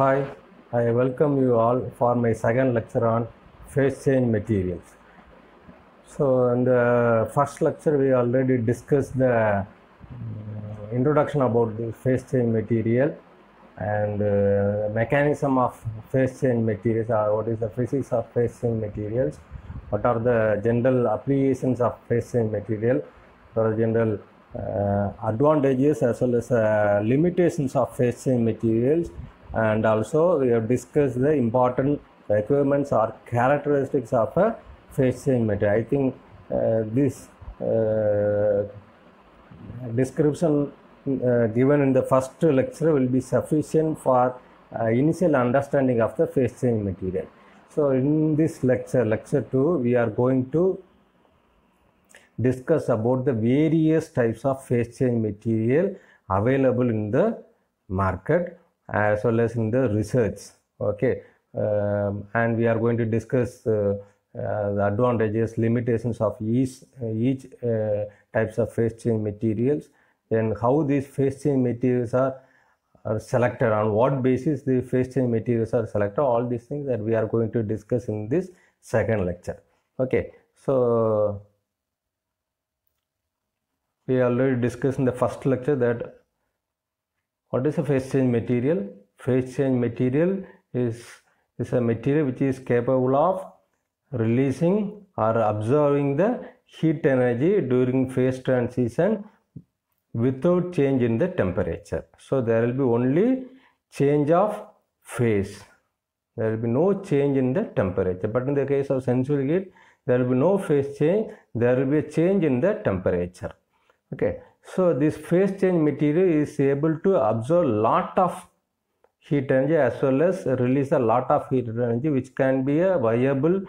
Hi, I welcome you all for my second lecture on phase change materials. So in the first lecture we already discussed the uh, introduction about the phase change material and uh, mechanism of phase change materials or uh, what is the physics of phase change materials, what are the general applications of phase change material, what are general uh, advantages as well as uh, limitations of phase change materials and also we have discussed the important requirements or characteristics of a phase change material. I think uh, this uh, description uh, given in the first lecture will be sufficient for uh, initial understanding of the phase change material. So in this lecture, lecture 2, we are going to discuss about the various types of phase change material available in the market as well as in the research okay um, and we are going to discuss uh, uh, the advantages limitations of each uh, each uh, types of phase change materials and how these phase change materials are are selected on what basis the phase change materials are selected all these things that we are going to discuss in this second lecture okay so we already discussed in the first lecture that what is a phase change material? Phase change material is, is a material which is capable of releasing or absorbing the heat energy during phase transition without change in the temperature. So there will be only change of phase. There will be no change in the temperature. But in the case of sensual heat, there will be no phase change. There will be a change in the temperature. Okay. So this phase change material is able to absorb lot of heat energy as well as release a lot of heat energy which can be a viable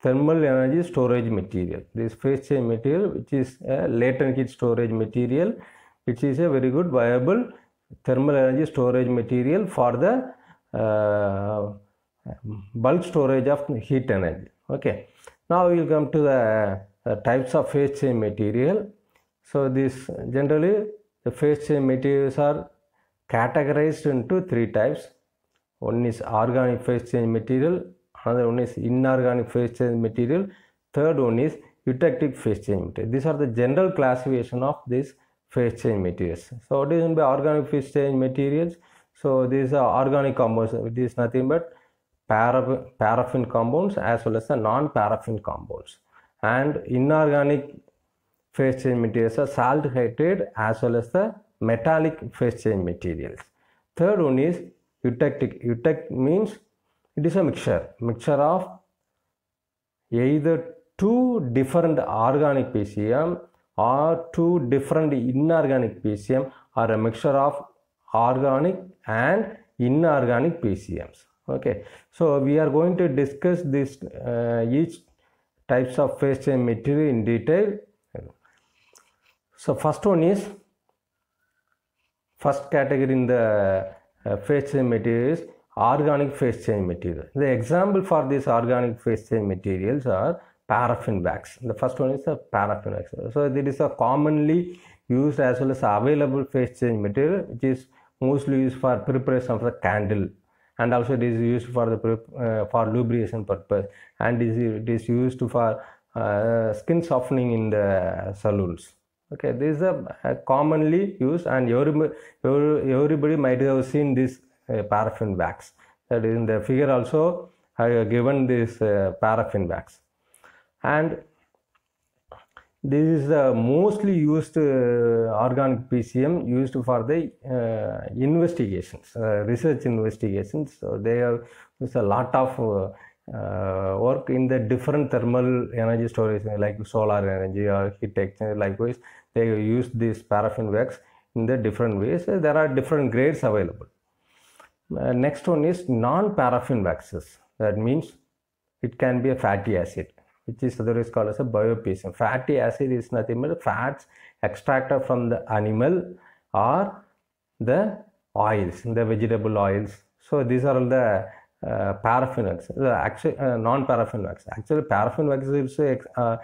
thermal energy storage material. This phase change material which is a latent heat storage material which is a very good viable thermal energy storage material for the uh, bulk storage of heat energy. Okay. Now we will come to the uh, types of phase change material. So this uh, generally the phase change materials are categorized into three types. One is organic phase change material, another one is inorganic phase change material, third one is eutectic phase change material. These are the general classification of these phase change materials. So what is meant by organic phase change materials? So these are organic compounds, is nothing but paraffin compounds as well as the non-paraffin compounds and inorganic phase change materials are salt hydride as well as the metallic phase change materials. Third one is eutectic. Eutect means it is a mixture, mixture of either two different organic PCM or two different inorganic PCM or a mixture of organic and inorganic PCMs. Okay, so we are going to discuss this uh, each types of phase change material in detail so first one is first category in the uh, phase change material is organic phase change material. The example for these organic phase change materials are paraffin wax. The first one is the paraffin wax. So it is a commonly used as well as available phase change material which is mostly used for preparation of the candle and also it is used for the uh, for lubrication purpose and it is, it is used for uh, skin softening in the salons okay this is a, a uh, commonly used and everybody, everybody might have seen this uh, paraffin wax that is in the figure also I have given this uh, paraffin wax and this is the mostly used uh, organic PCM used for the uh, investigations, uh, research investigations. So they have there's a lot of uh, uh, work in the different thermal energy storage like solar energy or heat exchange. Likewise, they use this paraffin wax in the different ways there are different grades available uh, next one is non-paraffin waxes that means it can be a fatty acid which is otherwise called as a biopesum fatty acid is nothing but fats extracted from the animal or the oils the vegetable oils so these are all the uh, paraffin the actual uh, non-paraffin wax. Actually, paraffin wax is uh, uh,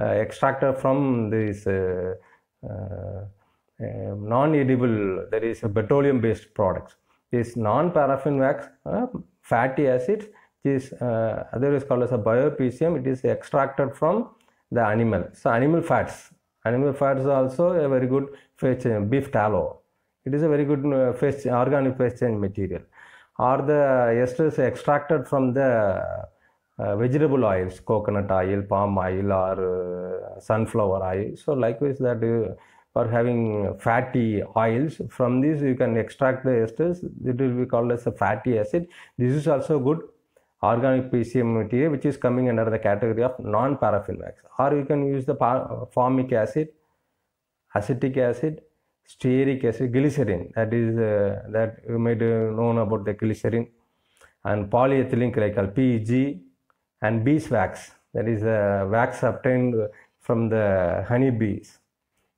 extracted from these uh, uh, um, non-edible, that is petroleum-based products. This non-paraffin wax, uh, fatty acids, This uh, otherwise called as a biopecium. It is extracted from the animal. So animal fats. Animal fats are also a very good face uh, beef tallow. It is a very good face organic face change material. Or the esters extracted from the uh, vegetable oils, coconut oil, palm oil, or uh, sunflower oil. So, likewise, that you uh, are having fatty oils. From these you can extract the esters. It will be called as a fatty acid. This is also good organic PCM material, which is coming under the category of non-paraffin wax. Or you can use the formic acid, acetic acid, stearic acid, glycerin. That is that you might known about the glycerin and polyethylene glycol (PEG) and beeswax that is the uh, wax obtained from the honey bees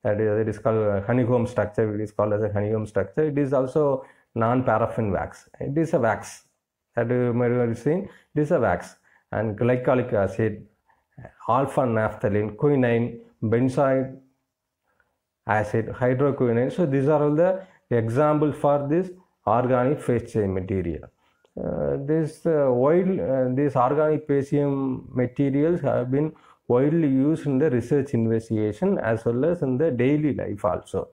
that is, it is called honeycomb structure it is called as a honeycomb structure it is also non-paraffin wax it is a wax that you might have seen it is a wax and glycolic acid alpha naphthalene quinine benzoic acid hydroquinone so these are all the examples for this organic phase change material uh, this oil, uh, uh, these organic PCM materials have been widely used in the research investigation as well as in the daily life also.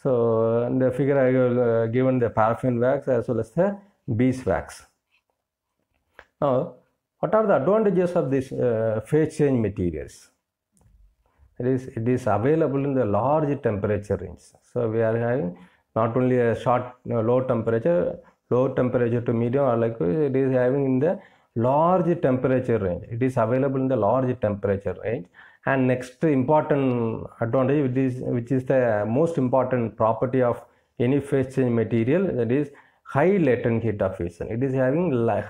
So in the figure I have given the paraffin wax as well as the beeswax. Now, what are the advantages of this uh, phase change materials? It is, it is available in the large temperature range. So we are having not only a short, you know, low temperature, low temperature to medium or like it is having in the large temperature range it is available in the large temperature range and next important advantage which is which is the most important property of any phase change material that is high latent heat of fusion it is having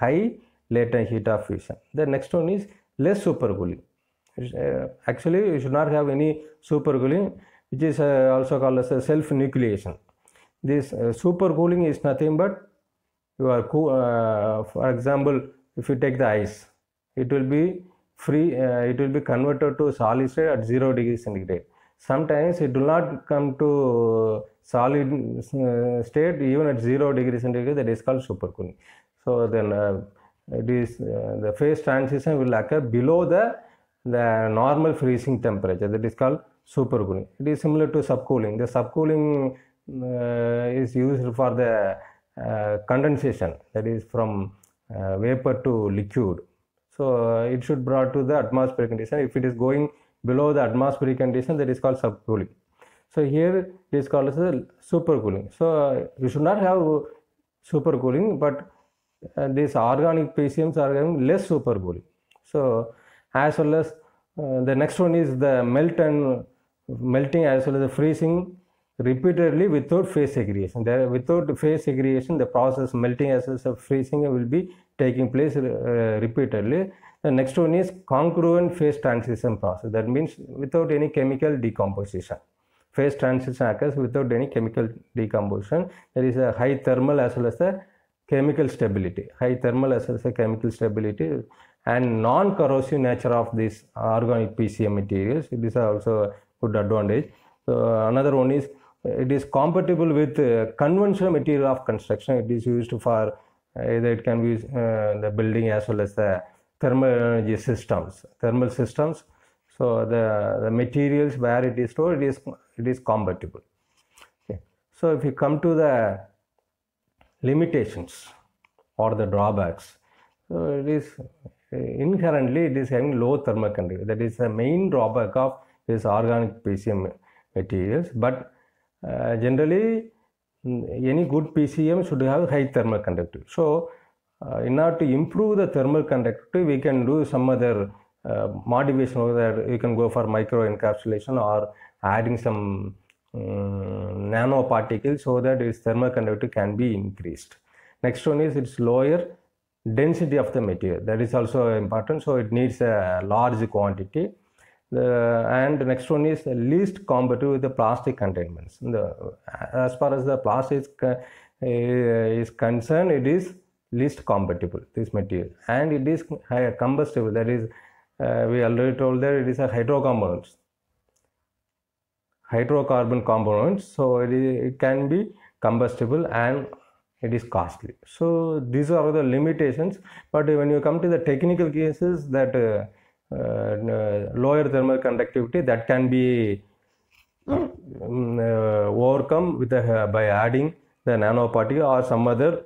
high latent heat of fusion the next one is less supercooling uh, actually you should not have any supercooling which is uh, also called as self nucleation this uh, supercooling is nothing but you are uh, for example if you take the ice it will be free uh, it will be converted to solid state at 0 degree centigrade sometimes it will not come to solid uh, state even at 0 degree centigrade that is called supercooling so then uh, it is uh, the phase transition will occur below the the normal freezing temperature that is called supercooling it is similar to subcooling the subcooling uh, is used for the uh, condensation that is from uh, vapor to liquid. So uh, it should brought to the atmospheric condition. If it is going below the atmospheric condition that is called subcooling. So here it is called as a supercooling. So you should not have supercooling but uh, organic PCMs are having less supercooling. So as well as uh, the next one is the melt and melting as well as the freezing repeatedly without phase segregation. There, without phase segregation, the process melting as well as freezing will be taking place uh, repeatedly. The next one is congruent phase transition process. That means without any chemical decomposition. Phase transition occurs without any chemical decomposition. There is a uh, high thermal as well as the chemical stability. High thermal as well as the chemical stability and non-corrosive nature of these organic PCM materials. This is also a good advantage. So another one is it is compatible with uh, conventional material of construction it is used for uh, either it can be uh, the building as well as the thermal energy systems thermal systems so the, the materials where it is stored it is it is compatible okay. so if you come to the limitations or the drawbacks so it is uh, inherently it is having low thermal conductivity that is the main drawback of this organic PCM materials but uh, generally, any good PCM should have high thermal conductivity. So, uh, in order to improve the thermal conductivity, we can do some other uh, modification over there. You can go for micro encapsulation or adding some um, mm, nanoparticles so that its thermal conductivity can be increased. Next one is its lower density of the material. That is also important. So it needs a large quantity. The, and the next one is least compatible with the plastic containments. The, as far as the plastic is, uh, is concerned, it is least compatible, this material. And it is combustible, that is, uh, we already told that it is a hydrocarbons, hydrocarbon components. So it, is, it can be combustible and it is costly. So these are the limitations. But when you come to the technical cases that uh, uh, lower thermal conductivity that can be um, uh, overcome with the, uh, by adding the nanoparticle or some other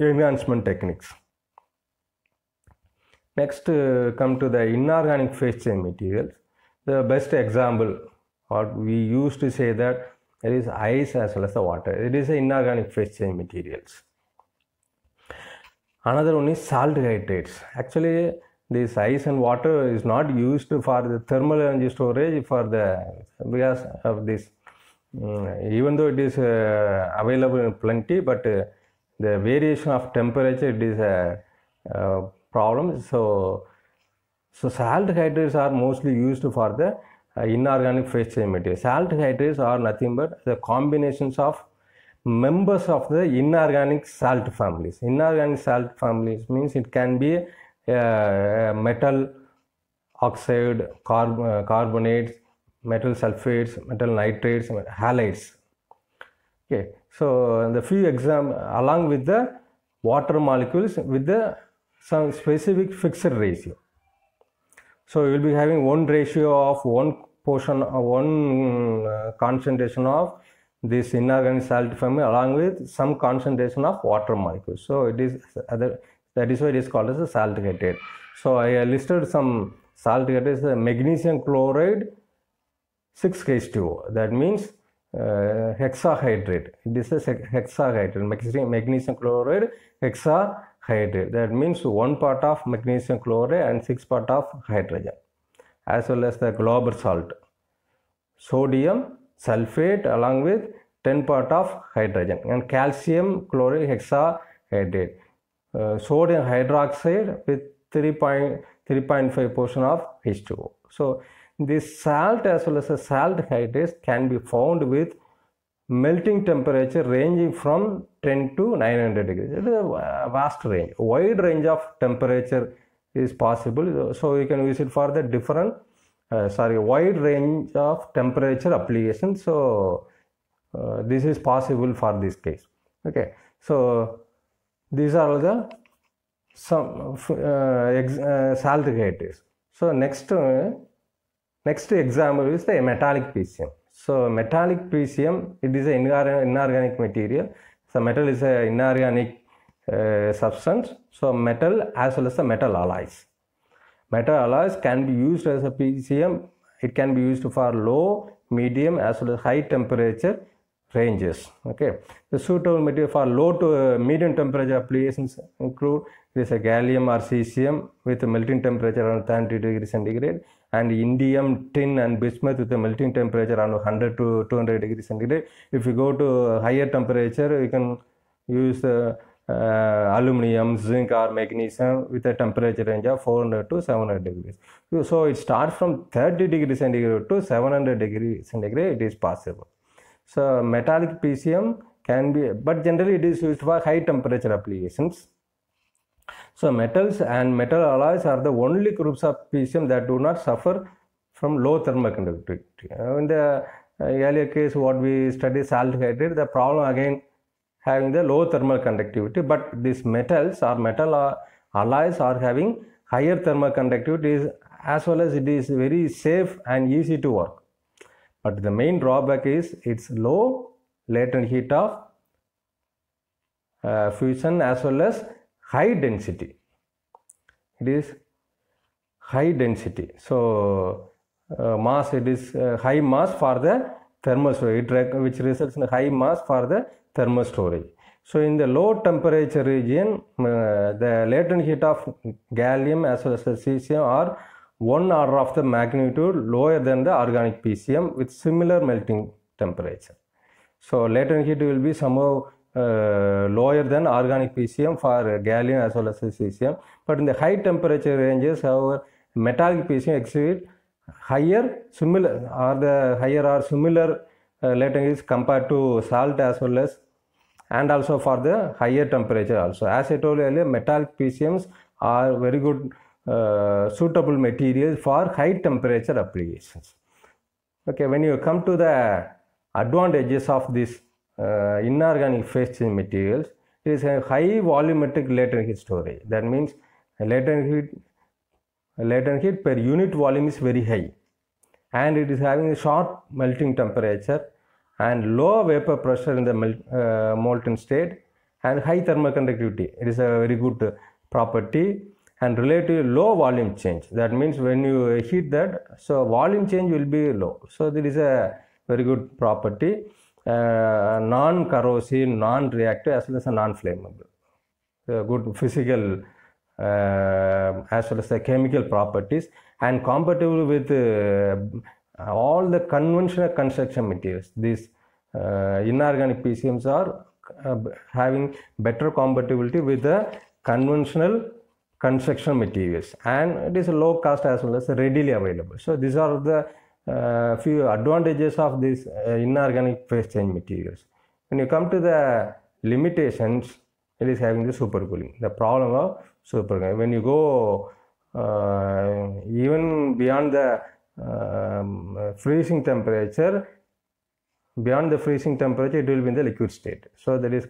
enhancement techniques. Next, uh, come to the inorganic phase change materials. The best example, or we used to say that it is ice as well as the water. It is inorganic phase change materials. Another one is salt hydrates. Actually, this ice and water is not used for the thermal energy storage for the because of this mm, even though it is uh, available in plenty but uh, the variation of temperature it is a, problem so so salt hydrates are mostly used for the uh, inorganic phase change material salt hydrates are nothing but the combinations of members of the inorganic salt families inorganic salt families means it can be uh, uh, metal oxide, carb uh, carbonates, metal sulfates, metal nitrates, halides. Okay, so the few exam along with the water molecules with the some specific fixed ratio. So you will be having one ratio of one portion, uh, one uh, concentration of this inorganic salt family along with some concentration of water molecules. So it is other that is why it is called as a saltgated. So I listed some salt saltgated the magnesium chloride 6H2O. That means uh, hexahydrate. This is hexahydrate, magnesium, magnesium chloride hexahydrate. That means one part of magnesium chloride and six part of hydrogen, as well as the global salt. Sodium sulfate along with 10 part of hydrogen and calcium chloride hexahydrate uh, sodium hydroxide with three point three point five portion of H2O. So this salt as well as the salt hydrates can be found with melting temperature ranging from 10 to 900 degrees. It is a vast range, wide range of temperature is possible. So you can use it for the different, uh, sorry, wide range of temperature application. So uh, this is possible for this case. Okay, so these are all the some uh, uh, salary So next uh, next example is the metallic PCM. So metallic PCM it is an inorganic material. So metal is an inorganic uh, substance. So metal as well as the metal alloys. Metal alloys can be used as a PCM. It can be used for low, medium as well as high temperature ranges. Okay, the suitable material for low to uh, medium temperature applications include this gallium or cesium with melting temperature around 30 degrees centigrade and indium, tin and bismuth with a melting temperature around 100 to 200 degrees centigrade. If you go to higher temperature, you can use uh, uh, aluminum, zinc or magnesium with a temperature range of 400 to 700 degrees. So it starts from 30 degrees centigrade to 700 degrees centigrade, it is possible. So metallic PCM can be, but generally it is used for high temperature applications. So metals and metal alloys are the only groups of PCM that do not suffer from low thermoconductivity. In the uh, earlier case what we studied salt the problem again having the low thermal conductivity, but these metals or metal uh, alloys are having higher thermal conductivity as well as it is very safe and easy to work. But the main drawback is its low latent heat of uh, fusion as well as high density. It is high density. So uh, mass, it is uh, high mass for the thermal storage, which results in high mass for the thermal storage. So in the low temperature region, uh, the latent heat of gallium as well as cesium are one order of the magnitude lower than the organic PCM with similar melting temperature. So latent heat will be somehow uh, lower than organic PCM for gallium as well as cesium. But in the high temperature ranges, however, metallic PCM exhibit higher similar or the higher or similar uh, latent heat compared to salt as well as and also for the higher temperature also. As I told earlier, metallic PCMs are very good uh, suitable materials for high temperature applications. Okay, when you come to the advantages of this uh, inorganic phase change materials, it is a high volumetric latent heat storage. That means latent heat, latent heat per unit volume is very high and it is having a short melting temperature and low vapor pressure in the uh, molten state and high thermal conductivity. It is a very good property and relative low volume change. That means when you heat that, so volume change will be low. So there is a very good property, uh, non-corrosive, non-reactive as well as a non-flammable. So good physical uh, as well as the chemical properties and compatible with uh, all the conventional construction materials. These uh, inorganic PCMs are uh, having better compatibility with the conventional construction materials and it is low cost as well as readily available. So these are the uh, few advantages of these uh, inorganic phase change materials. When you come to the limitations, it is having the supercooling. The problem of supercooling. When you go uh, even beyond the um, freezing temperature, beyond the freezing temperature, it will be in the liquid state. So that is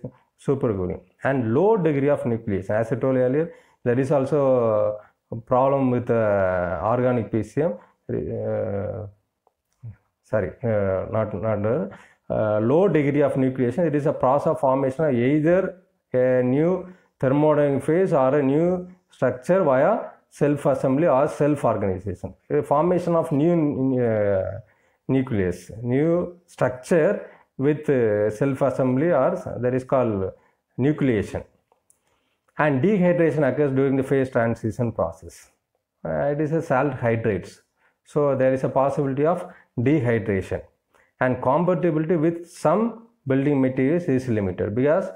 supercooling. And low degree of nucleation. As I told earlier, there is also a problem with organic PCM. Uh, sorry, uh, not, not uh, low degree of nucleation. It is a process of formation of either a new thermodynamic phase or a new structure via self assembly or self organization. A formation of new uh, nucleus, new structure with uh, self assembly or that is called nucleation and dehydration occurs during the phase transition process. Uh, it is a salt hydrates. So there is a possibility of dehydration and compatibility with some building materials is limited because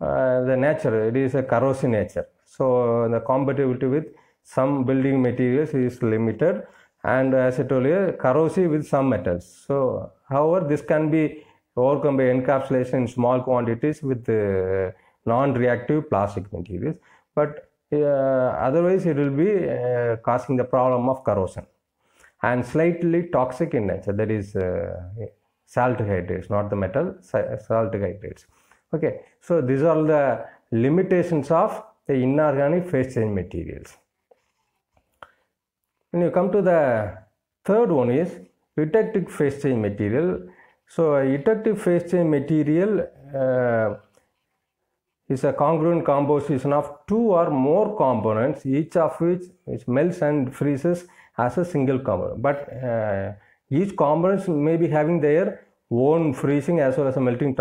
uh, the nature, it is a corrosive nature. So the compatibility with some building materials is limited and as I told you, corrosive with some metals. So however, this can be overcome by encapsulation in small quantities with uh, non-reactive plastic materials but uh, otherwise it will be uh, causing the problem of corrosion and slightly toxic in nature that is uh, salt hydrates not the metal salt hydrates okay so these are the limitations of the inorganic phase change materials when you come to the third one is eutectic phase change material so eutectic phase change material uh, is a congruent composition of two or more components, each of which, which melts and freezes as a single component. But uh, each component may be having their own freezing as well as a melting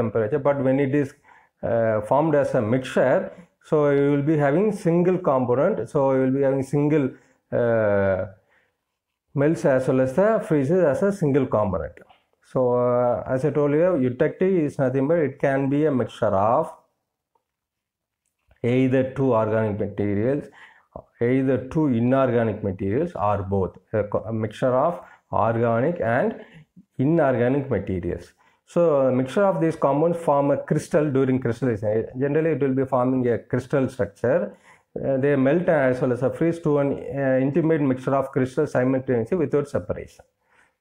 temperature. But when it is uh, formed as a mixture, so you will be having single component. So you will be having single uh, melts as well as the freezes as a single component. So uh, as I told you, eutectic is nothing but it can be a mixture of either two organic materials, either two inorganic materials or both, a mixture of organic and inorganic materials. So mixture of these compounds form a crystal during crystallization. Generally, it will be forming a crystal structure. Uh, they melt uh, as well as a freeze to an uh, intimate mixture of crystals simultaneously without separation.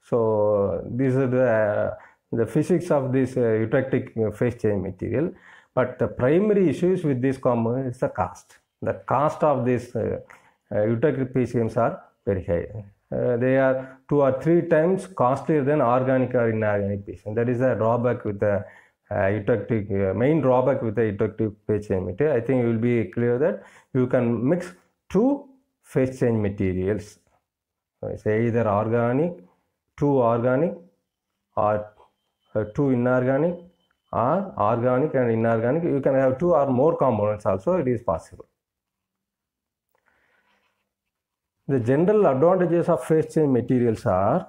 So these are the, uh, the physics of this uh, eutectic uh, phase change material. But the primary issues with this combo is the cost. The cost of these uh, uh, are very high. Uh, they are two or three times costlier than organic or inorganic PCM. That is the drawback with the uh, eutectic, uh, main drawback with the eutectic phase change material. I think it will be clear that you can mix two phase change materials. So say either organic, two organic or uh, two inorganic are organic and inorganic. You can have two or more components also, it is possible. The general advantages of phase change materials are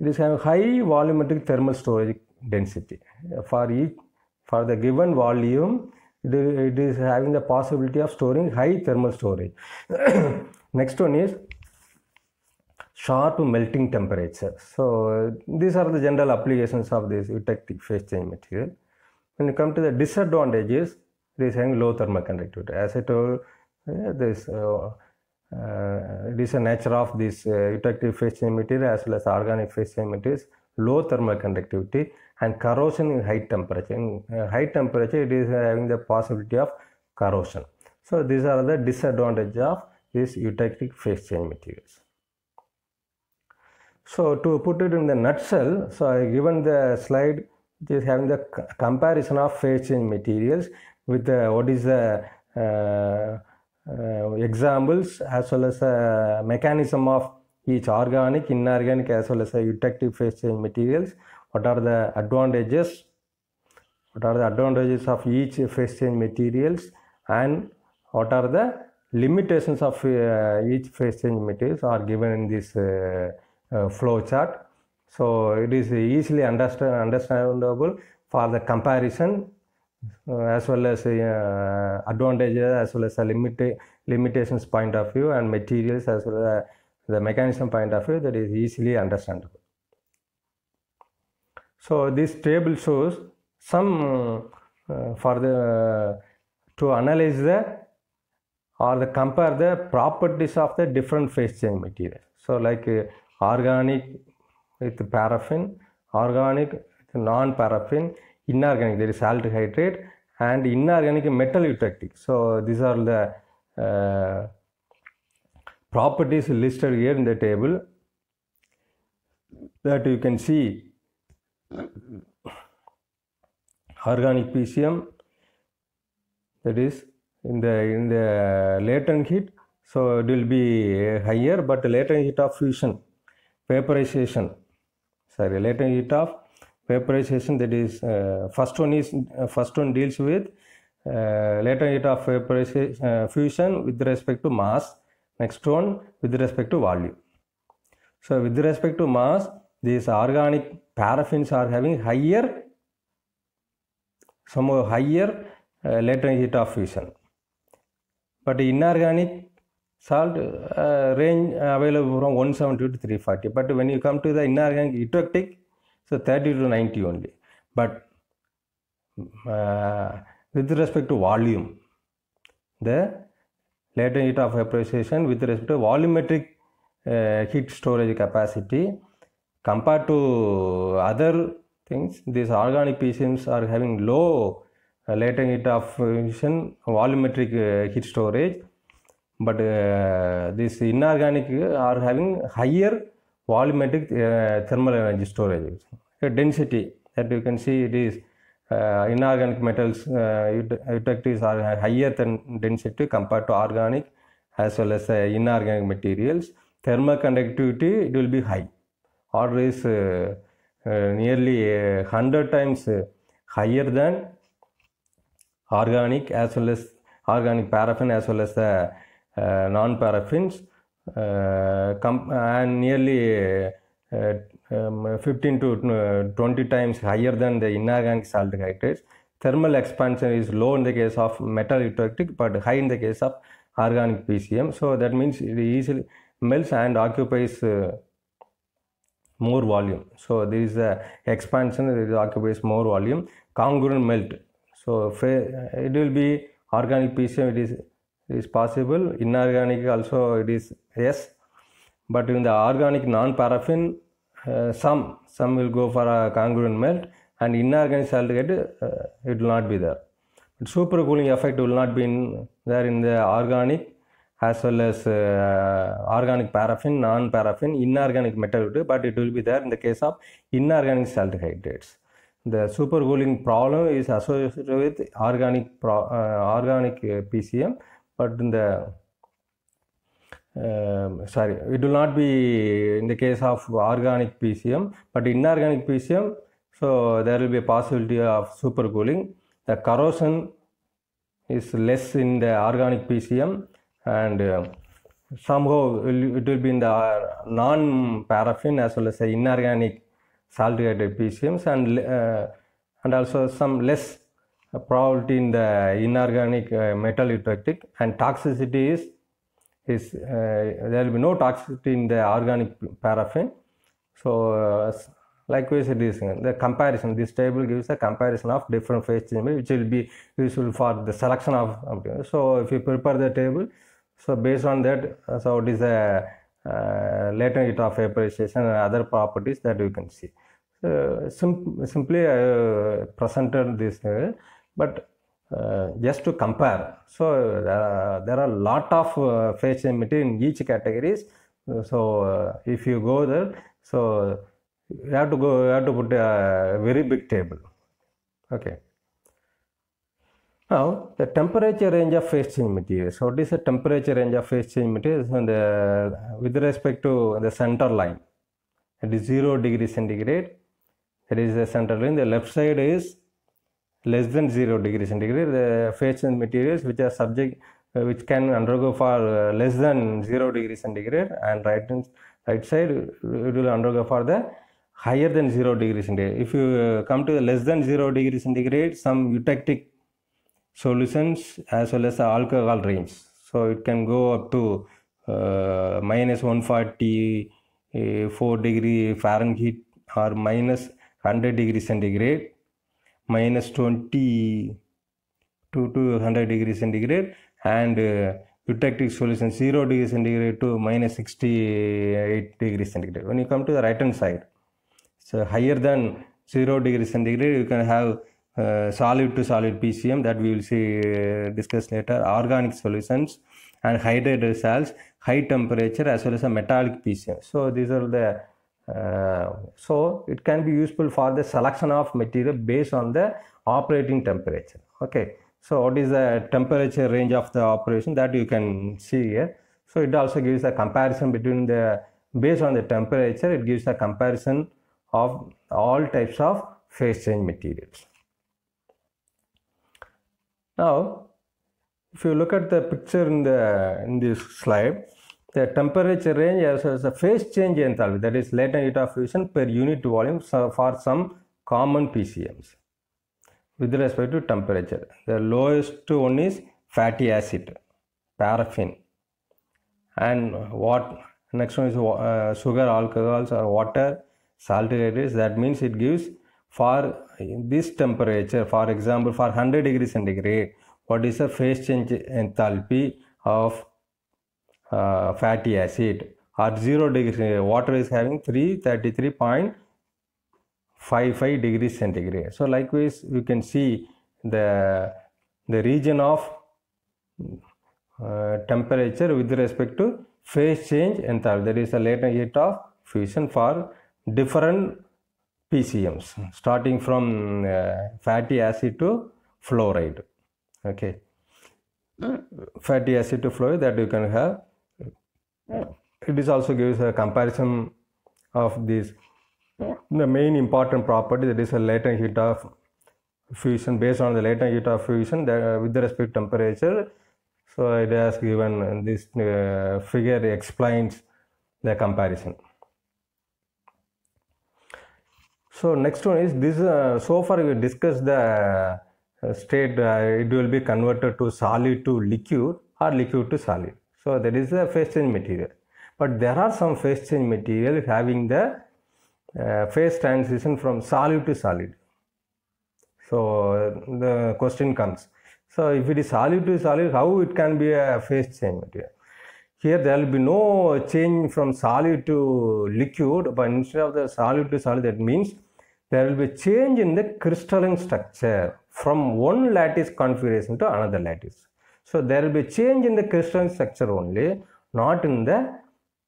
it is having high volumetric thermal storage density. For each for the given volume, it is having the possibility of storing high thermal storage. Next one is sharp melting temperature. So these are the general applications of this eutectic phase change material. When you come to the disadvantages, it is having low thermal conductivity. As I told, yeah, this uh, uh, it is a nature of this uh, eutectic phase change material as well as organic phase change materials, low thermal conductivity and corrosion in high temperature. In uh, high temperature, it is having the possibility of corrosion. So these are the disadvantages of these eutectic phase change materials. So to put it in the nutshell, so I given the slide which is having the comparison of phase change materials with the, what is the uh, uh, examples as well as the mechanism of each organic, inorganic as well as a eutectic phase change materials. What are the advantages? What are the advantages of each phase change materials and what are the limitations of uh, each phase change materials are given in this uh, uh, flow chart. So it is easily understand, understandable for the comparison uh, as well as uh, advantages as well as the limit, limitations point of view and materials as well as the mechanism point of view that is easily understandable. So this table shows some uh, for the to analyze the or the compare the properties of the different phase change material. So like uh, organic with paraffin, organic with non-paraffin, inorganic there is salt hydrate and inorganic metal eutectic. So these are the uh, properties listed here in the table that you can see organic PCM that is in the in the latent heat so it will be higher but latent heat of fusion vaporization sorry latent heat of vaporization that is uh, first one is uh, first one deals with uh, latent heat of vaporization uh, fusion with respect to mass next one with respect to volume so with respect to mass these organic paraffins are having higher some higher uh, latent heat of fusion but inorganic salt uh, range available from 170 to 340 but when you come to the inorganic eutectic so 30 to 90 only but uh, with respect to volume the latent heat of vaporization with respect to volumetric uh, heat storage capacity compared to other things these organic PCMs are having low uh, latent heat of emission volumetric uh, heat storage but uh, this inorganic uh, are having higher volumetric uh, thermal energy storage density that you can see it is uh, inorganic metals uh, utilities are higher than density compared to organic as well as uh, inorganic materials thermal conductivity it will be high or is nearly 100 times higher than organic as well as organic paraffin as well as the uh, non-paraffins uh, and nearly uh, um, 15 to 20 times higher than the inorganic salt hydrates. Thermal expansion is low in the case of metal eutectic but high in the case of organic PCM. So that means it easily melts and occupies uh, more volume. So there is a expansion that occupies more volume. Congruent melt. So it will be organic PCM. It is is possible. Inorganic also it is yes, but in the organic non-paraffin, uh, some some will go for a congruent melt, and inorganic salt uh, it will not be there. But supercooling effect will not be in, there in the organic as well as uh, organic paraffin, non-paraffin, inorganic metal, but it will be there in the case of inorganic hydrates. The supercooling problem is associated with organic pro, uh, organic uh, PCM but in the um, sorry it will not be in the case of organic PCM but inorganic PCM so there will be a possibility of supercooling the corrosion is less in the organic PCM and uh, somehow it will be in the uh, non paraffin as well as the inorganic saltivated PCMs and uh, and also some less probability in the inorganic uh, metal and toxicity is, is uh, there will be no toxicity in the organic paraffin. So uh, likewise it is the comparison this table gives a comparison of different phase change which will be useful for the selection of so if you prepare the table so based on that so it is a uh, latent heat of vaporization and other properties that you can see so sim simply i uh, presented this uh, but uh, just to compare so uh, there are a lot of uh, phase immunity in each categories so uh, if you go there so you have to go you have to put a very big table okay now the temperature range of phase change materials. so what is the temperature range of phase change materials? and the, uh, with respect to the center line it is 0 degree centigrade that is the center line the left side is less than 0 degree centigrade, the phase change materials which are subject uh, which can undergo for uh, less than 0 degree centigrade and right, right side uh, it will undergo for the higher than 0 degree centigrade. If you uh, come to less than 0 degree centigrade, some eutectic solutions as well as the alcohol range, So it can go up to uh, minus 144 degree Fahrenheit or minus 100 degree centigrade minus 20 to hundred degrees centigrade and uh, eutectic solution 0 degrees centigrade to minus 68 degrees centigrade. When you come to the right hand side, so higher than 0 degrees centigrade, you can have uh, solid to solid PCM that we will see uh, discuss later, organic solutions and hydrated salts, high temperature as well as a metallic PCM. So these are the so it can be useful for the selection of material based on the operating temperature okay so what is the temperature range of the operation that you can see here so it also gives a comparison between the based on the temperature it gives a comparison of all types of phase change materials now if you look at the picture in the in this slide the temperature range as well as the phase change enthalpy that is latent heat of fusion per unit volume for some common PCMs with respect to temperature. The lowest one is fatty acid, paraffin and what next one is uh, sugar, alcohols or water, salted that means it gives for this temperature for example for 100 degree centigrade what is the phase change enthalpy of uh, fatty acid. At 0 degree, uh, water is having 333.55 degrees centigrade. So likewise, you can see the, the region of uh, temperature with respect to phase change enthalpy. There is a latent heat of fusion for different PCMs starting from uh, fatty acid to fluoride. Okay, hmm. fatty acid to fluoride that you can have it is also gives a comparison of these the main important property that is a latent heat of fusion based on the latent heat of fusion that, uh, with respect to temperature so it has given this uh, figure explains the comparison so next one is this uh, so far we discussed the uh, state uh, it will be converted to solid to liquid or liquid to solid so that is the phase change material. But there are some phase change material having the uh, phase transition from solid to solid. So the question comes. So if it is solid to solid, how it can be a phase change material? Here there will be no change from solid to liquid, but instead of the solid to solid, that means there will be change in the crystalline structure from one lattice configuration to another lattice. So there will be change in the crystalline structure only, not in the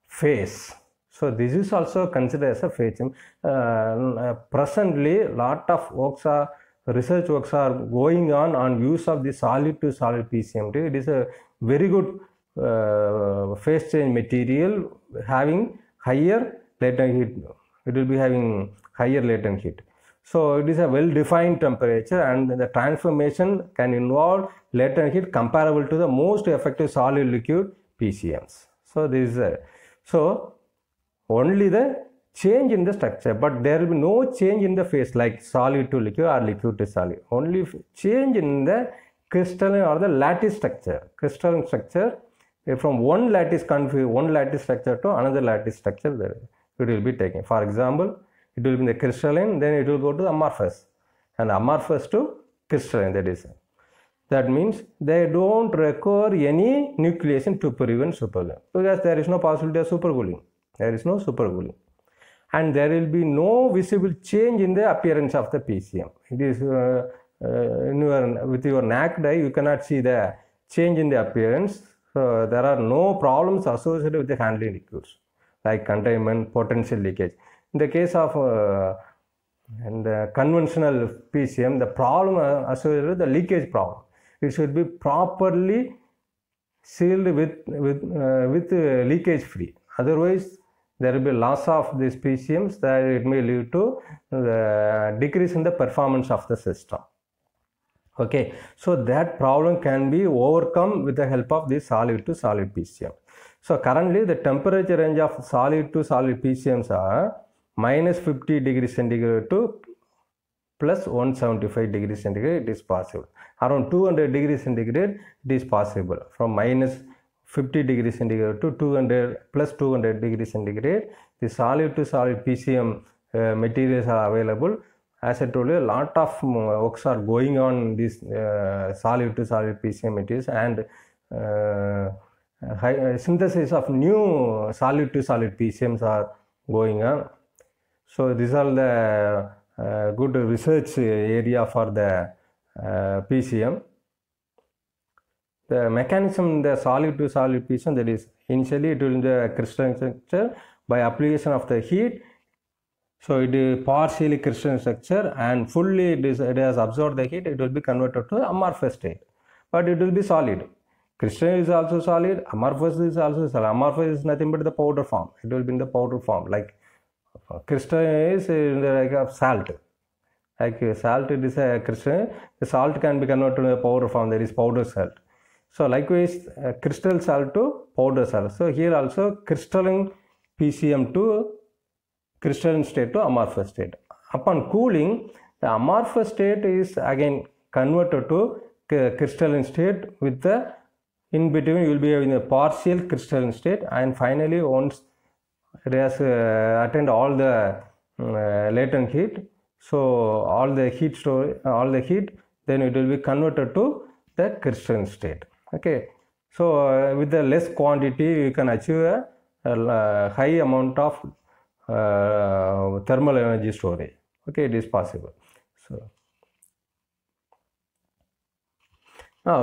phase. So this is also considered as a phase change. Uh, presently, lot of works are research works are going on on use of the solid to solid PCMT. It is a very good uh, phase change material having higher latent heat. It will be having higher latent heat. So it is a well-defined temperature and the transformation can involve latent heat comparable to the most effective solid liquid PCMs. So this is a, so only the change in the structure but there will be no change in the phase like solid to liquid or liquid to solid. Only change in the crystalline or the lattice structure. Crystalline structure from one lattice one lattice structure to another lattice structure it will be taken. For example, it will be the crystalline, then it will go to amorphous and amorphous to crystalline that is. That means they don't require any nucleation to prevent supercooling because there is no possibility of supercooling. There is no supercooling. And there will be no visible change in the appearance of the PCM. It is uh, uh, your, with your naked eye, you cannot see the change in the appearance. So there are no problems associated with the handling liquids like containment, potential leakage. In the case of uh, conventional PCM, the problem associated with the leakage problem, it should be properly sealed with, with, uh, with leakage free. Otherwise, there will be loss of these PCMs that it may lead to decrease in the performance of the system. Okay, so that problem can be overcome with the help of the solid to solid PCM. So currently the temperature range of solid to solid PCMs are minus 50 degree centigrade to plus 175 degree centigrade it is possible around 200 degree centigrade it is possible from minus 50 degree centigrade to 200 plus 200 degree centigrade the solid to solid pcm uh, materials are available as I told you, a lot of um, works are going on this uh, solid to solid PCM materials and uh, high, uh, synthesis of new solid to solid PCMs are going on. So these are the uh, good research area for the uh, PCM. The mechanism the solid to solid PCM. that is initially during the crystalline structure by application of the heat so it is partially crystalline structure and fully it, is, it has absorbed the heat, it will be converted to amorphous state. But it will be solid. Crystalline is also solid, amorphous is also solid. Amorphous is nothing but the powder form. It will be in the powder form like Crystal is in the like of salt. Like salt, it is a uh, crystal. The salt can be converted to a powder form. There is powder salt. So likewise, uh, crystal salt to powder salt. So here also crystalline PCM to crystalline state to amorphous state. Upon cooling, the amorphous state is again converted to crystalline state with the in between you will be having a partial crystalline state and finally once it has uh, attained all the mm, uh, latent heat so all the heat store all the heat then it will be converted to the crystalline state okay so uh, with the less quantity you can achieve a, a high amount of uh, thermal energy storage okay it is possible so now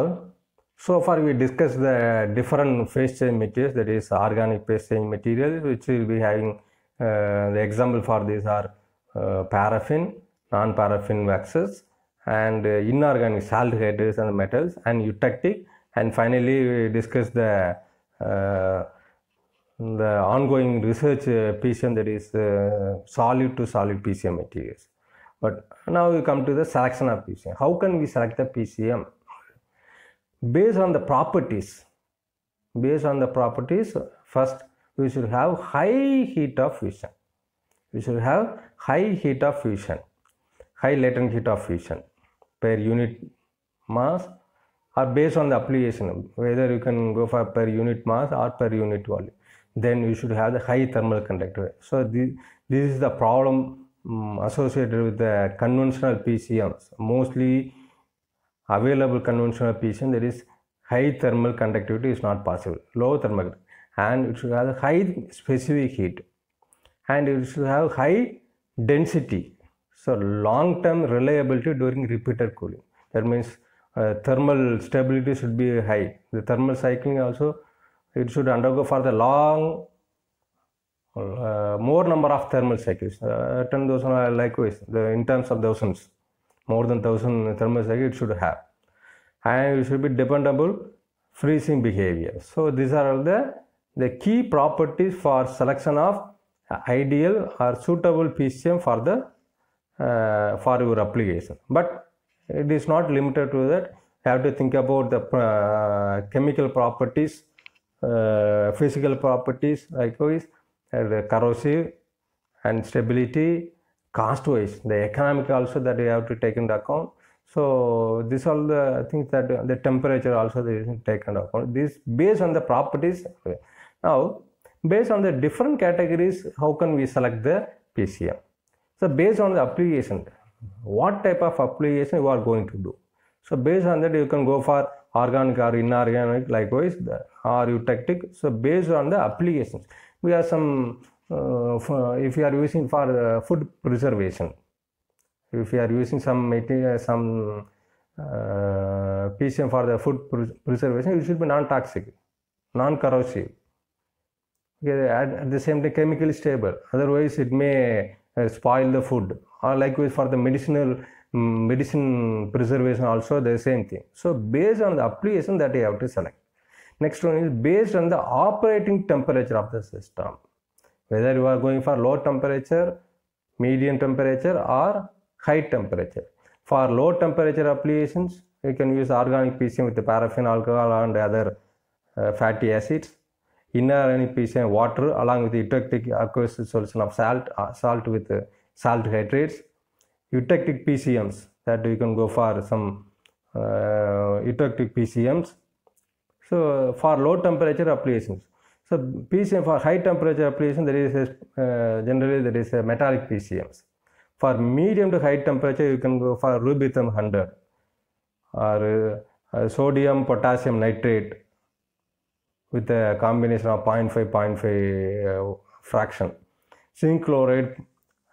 so far we discussed the different phase change materials that is organic phase change materials which will be having uh, the example for these are uh, paraffin, non-paraffin waxes and uh, inorganic salt hydrides and metals and eutectic and finally we discussed the uh, the ongoing research uh, PCM that is uh, solid to solid PCM materials. But now we come to the selection of PCM. How can we select the PCM? based on the properties based on the properties first we should have high heat of fusion we should have high heat of fusion high latent heat of fusion per unit mass or based on the application whether you can go for per unit mass or per unit volume then you should have the high thermal conductivity so this, this is the problem um, associated with the conventional PCMs mostly available conventional fission there is high thermal conductivity is not possible low thermal and it should have high specific heat and it should have high density so long term reliability during repeated cooling that means uh, thermal stability should be high the thermal cycling also it should undergo for the long uh, more number of thermal cycles uh, 10,000 likewise the, in terms of thousands more than 1000 thermosecond it should have and it should be dependable freezing behavior so these are all the the key properties for selection of ideal or suitable PCM for the uh, for your application but it is not limited to that you have to think about the uh, chemical properties uh, physical properties likewise uh, the corrosive and stability cost wise the economic also that we have to take into account so this all the things that the temperature also is taken into account this based on the properties now based on the different categories how can we select the pcm so based on the application what type of application you are going to do so based on that you can go for organic or inorganic likewise the, or eutectic so based on the applications we have some uh, for, if you are using for food preservation if you are using some material uh, some uh, PCM for the food preservation, it should be non-toxic, non-corrosive. Okay, at, at, the same time, chemically stable. Otherwise, it may uh, spoil the food. Or likewise for the medicinal mm, medicine preservation, also the same thing. So based on the application that you have to select. Next one is based on the operating temperature of the system whether you are going for low temperature, medium temperature or high temperature. For low temperature applications, you can use organic PCM with the paraffin, alcohol and other uh, fatty acids. Inorganic PCM water along with the eutectic aqueous solution of salt, uh, salt with uh, salt hydrates. Eutectic PCMs that you can go for some uh, eutectic PCMs. So for low temperature applications, so PCM for high temperature application, there is a, uh, generally there is a uh, metallic PCMs. For medium to high temperature, you can go for rubidium 100 or uh, uh, sodium potassium nitrate with a combination of 0.5 0.5 uh, fraction, zinc chloride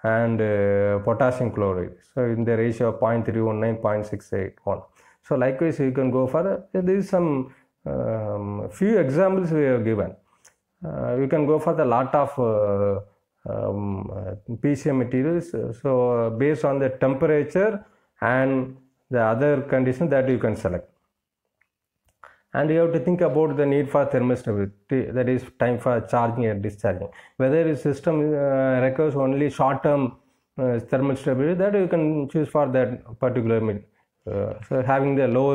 and uh, potassium chloride. So in the ratio of 0.319, 0.681. So likewise, you can go for uh, there is some um, few examples we have given. Uh, you can go for the lot of uh, um, uh, PCM materials. So based on the temperature and the other condition that you can select. And you have to think about the need for thermostability, that is time for charging and discharging. Whether the system uh, requires only short-term uh, thermal stability, that you can choose for that particular Uh, so having the low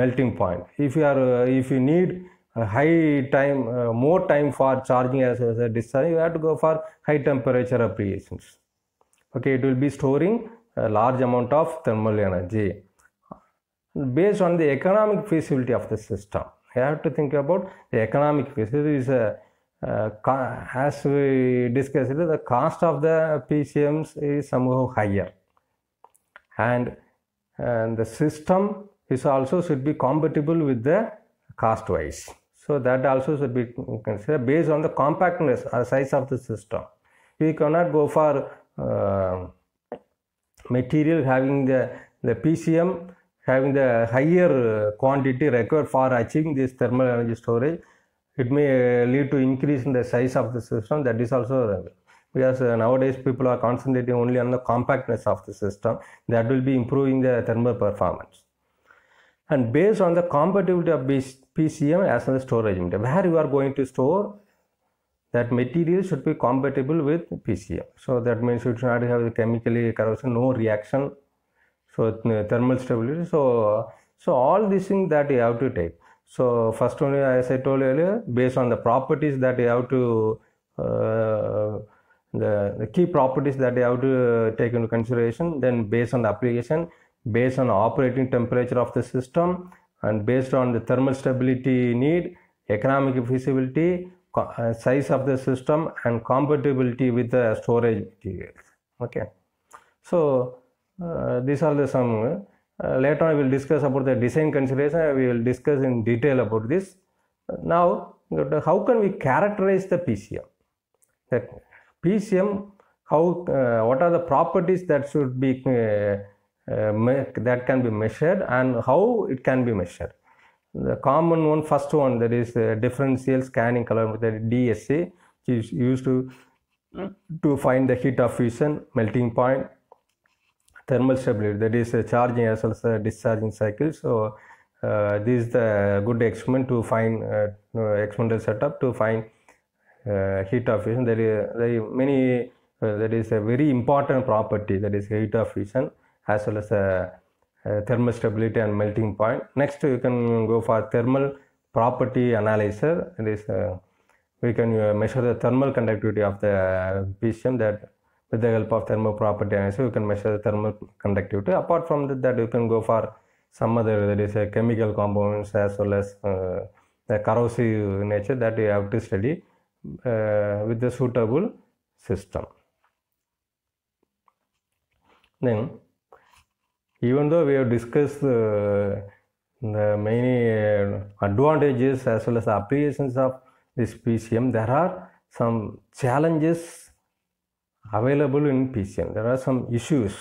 melting point. If you are, if you need uh, high time uh, more time for charging as well as a discharge you have to go for high temperature applications okay it will be storing a large amount of thermal energy based on the economic feasibility of the system you have to think about the economic feasibility is a uh, as we discussed the cost of the PCMs is somehow higher and, and the system is also should be compatible with the cost wise. So that also should be considered based on the compactness or uh, size of the system. We cannot go for uh, material having the, the PCM having the higher uh, quantity required for achieving this thermal energy storage. It may uh, lead to increase in the size of the system that is also because nowadays people are concentrating only on the compactness of the system that will be improving the thermal performance and based on the compatibility of these PCM as well as storage medium. Where you are going to store that material should be compatible with PCM. So that means you should not have the chemically corrosion, no reaction, so uh, thermal stability. So so all these things that you have to take. So first one, as I told earlier, based on the properties that you have to uh, the, the key properties that you have to take into consideration, then based on the application, based on operating temperature of the system and based on the thermal stability need, economic feasibility, uh, size of the system and compatibility with the storage materials. Okay. So, uh, these are the some. Uh, later on, we will discuss about the design consideration. We will discuss in detail about this. Now, how can we characterize the PCM? The PCM, how, uh, what are the properties that should be uh, uh, that can be measured and how it can be measured. The common one, first one, that is uh, differential scanning calorimeter DSC, which is used to to find the heat of fusion, melting point, thermal stability, that is uh, charging as well as discharging cycle. So uh, this is the good experiment to find uh, experimental setup to find uh, heat of fusion. There is, are many uh, that is a very important property that is heat of fusion as well as the uh, thermal stability and melting point. Next, you can go for thermal property analyzer. It is uh, we can uh, measure the thermal conductivity of the PCM uh, that with the help of thermal property analyzer, you can measure the thermal conductivity. Apart from that, that you can go for some other that is uh, chemical components as well as uh, the corrosive nature that you have to study uh, with the suitable system. Then even though we have discussed uh, the many uh, advantages as well as the applications of this PCM, there are some challenges available in PCM. There are some issues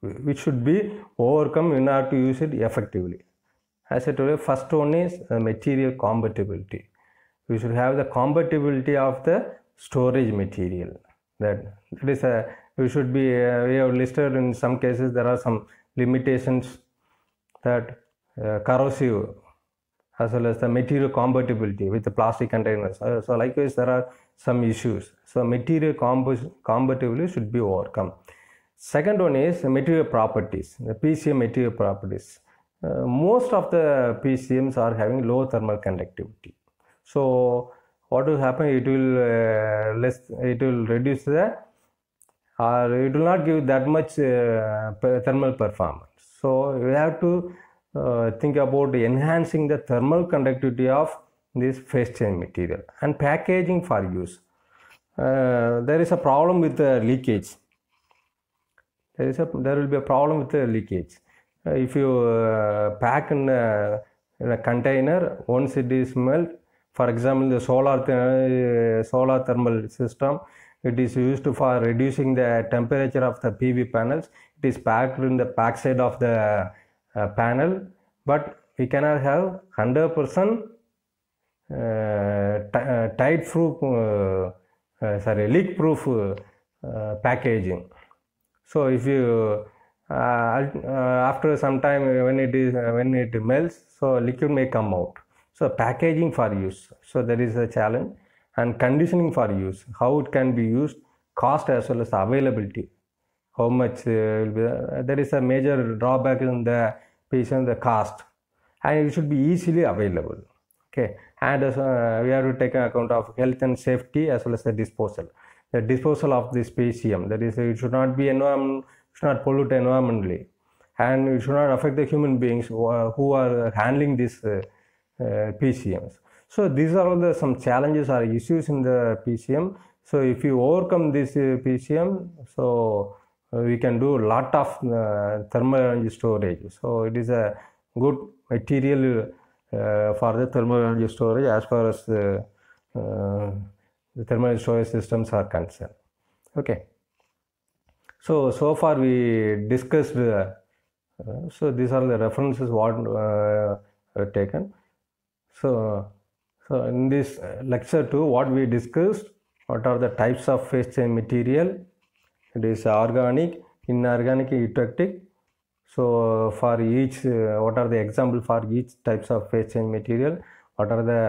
which should be overcome in order to use it effectively. As I told you, first one is material compatibility. We should have the compatibility of the storage material. That, that is a, we should be, uh, we have listed in some cases there are some limitations that uh, corrosive as well as the material compatibility with the plastic containers. Uh, so likewise, there are some issues. So material compatibility should be overcome. Second one is material properties, the PCM material properties. Uh, most of the PCMs are having low thermal conductivity. So what will happen? It will uh, less, it will reduce the or it will not give that much uh, thermal performance. So we have to uh, think about enhancing the thermal conductivity of this phase change material and packaging for use. Uh, there is a problem with the leakage. There is a there will be a problem with the leakage. Uh, if you uh, pack in a, uh, in a, container, once it is melt, for example, the solar th solar thermal system, it is used for reducing the temperature of the PV panels. It is packed in the pack side of the uh, panel, but we cannot have 100% uh, uh, tight proof, uh, uh sorry, leak proof uh, packaging. So if you after some time when it is when it melts, so liquid may come out. So packaging for use. So there is a challenge and conditioning for use how it can be used cost as well as availability how much uh, uh there is a major drawback in the patient the cost and it should be easily available okay and uh, we have to take account of health and safety as well as the disposal the disposal of the PCM that is it should not be environment should not pollute environmentally and it should not affect the human beings who are, who are handling these uh, uh PCMs so these are all the some challenges or issues in the PCM. So if you overcome this uh, PCM, so uh, we can do lot of uh, thermal energy storage. So it is a good material for the thermal energy storage as far as the, the thermal storage systems are concerned. Okay. So, so far we discussed, uh, so these are the references what uh, taken. So, so in this uh, lecture 2 what we discussed what are the types of phase change material it is organic inorganic eutectic so for each uh, what are the example for each types of phase change material what are the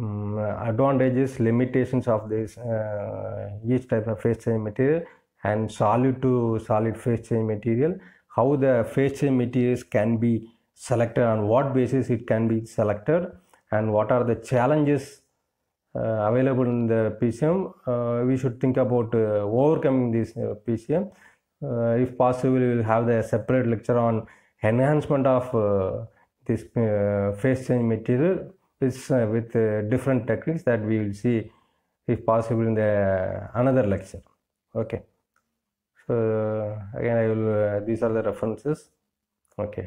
um, advantages limitations of this uh, each type of phase change material and solid to solid phase change material how the phase change materials can be selected on what basis it can be selected and what are the challenges uh, available in the PCM. Uh, we should think about uh, overcoming this uh, PCM. Uh, if possible, we will have a separate lecture on enhancement of uh, this phase change material with, with different techniques that we will see if possible in the another lecture. Okay. So again, I will. these are the references. Okay.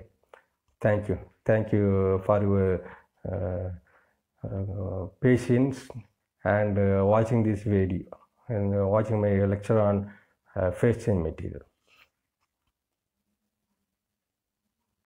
Thank you. Thank you for your uh, uh, patience and uh, watching this video and watching my lecture on uh, face change material.